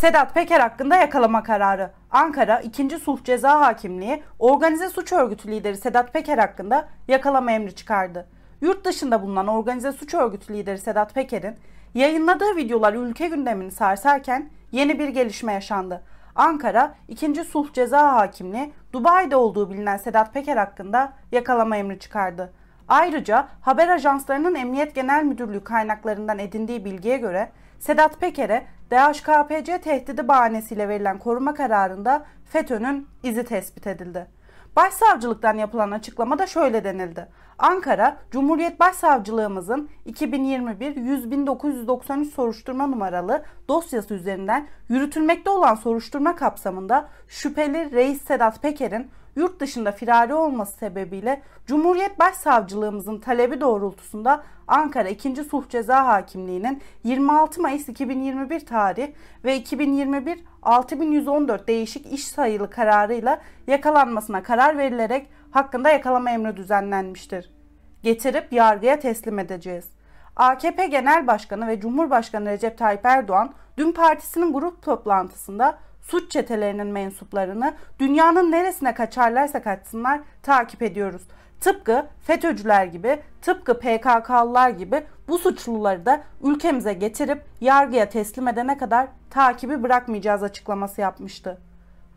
Sedat Peker hakkında yakalama kararı. Ankara 2. Sulh Ceza Hakimliği organize suç örgütü lideri Sedat Peker hakkında yakalama emri çıkardı. Yurt dışında bulunan organize suç örgütü lideri Sedat Peker'in yayınladığı videolar ülke gündemini sarsarken yeni bir gelişme yaşandı. Ankara 2. Sulh Ceza Hakimliği Dubai'de olduğu bilinen Sedat Peker hakkında yakalama emri çıkardı. Ayrıca haber ajanslarının Emniyet Genel Müdürlüğü kaynaklarından edindiği bilgiye göre Sedat Peker'e DHKPC tehdidi bahanesiyle verilen koruma kararında FETÖ'nün izi tespit edildi. Başsavcılıktan yapılan açıklamada şöyle denildi. Ankara, Cumhuriyet Başsavcılığımızın 2021-100.993 soruşturma numaralı dosyası üzerinden yürütülmekte olan soruşturma kapsamında şüpheli Reis Sedat Peker'in yurt dışında firari olması sebebiyle Cumhuriyet Başsavcılığımızın talebi doğrultusunda Ankara 2. Sulh Ceza Hakimliği'nin 26 Mayıs 2021 tarih ve 2021 6114 değişik iş sayılı kararıyla yakalanmasına karar verilerek hakkında yakalama emri düzenlenmiştir. Getirip yargıya teslim edeceğiz. AKP Genel Başkanı ve Cumhurbaşkanı Recep Tayyip Erdoğan dün partisinin grup toplantısında suç çetelerinin mensuplarını dünyanın neresine kaçarlarsa kaçsınlar takip ediyoruz. Tıpkı FETÖ'cüler gibi, tıpkı PKK'lılar gibi bu suçluları da ülkemize getirip yargıya teslim edene kadar takibi bırakmayacağız açıklaması yapmıştı.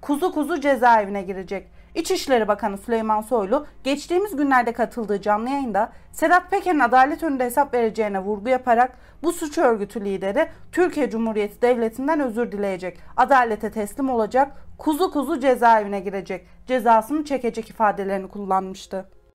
Kuzu kuzu cezaevine girecek İçişleri Bakanı Süleyman Soylu geçtiğimiz günlerde katıldığı canlı yayında Sedat Peker'in adalet önünde hesap vereceğine vurgu yaparak bu suç örgütü lideri Türkiye Cumhuriyeti Devleti'nden özür dileyecek, adalete teslim olacak, kuzu kuzu cezaevine girecek, cezasını çekecek ifadelerini kullanmıştı.